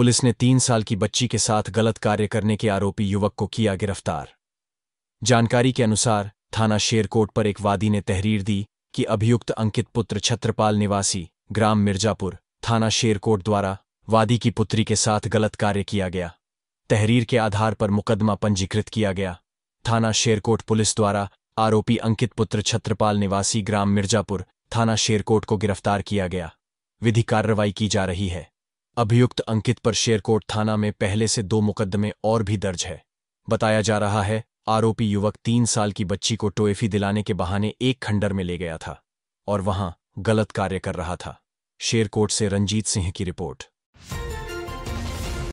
police ने तीन साल की बच्ची के साथ गलत कार्य करने के आरोपी युवक को किया गिरफ्तार जानकारी के अनुसार थाना शेरकोट पर एक वादी ने तहरीर दी कि अभियुक्त अंकित पुत्र छत्रपाल निवासी ग्राम मिर्जापुर थाना शेरकोट द्वारा वादी की पुत्री के साथ गलत कार्य किया गया तहरीर के आधार पर मुकदमा पंजीकृत किया गया थाना शेरकोट पुलिस द्वारा आरोपी अंकित पुत्र छत्रपाल निवासी ग्राम मिर्जापुर थाना शेरकोट को गिरफ्तार किया गया विधि कार्रवाई की जा रही है अभियुक्त अंकित पर शेरकोट थाना में पहले से दो मुकदमे और भी दर्ज है बताया जा रहा है आरोपी युवक तीन साल की बच्ची को टोएफी दिलाने के बहाने एक खंडर में ले गया था और वहां गलत कार्य कर रहा था शेरकोट से रंजीत सिंह की रिपोर्ट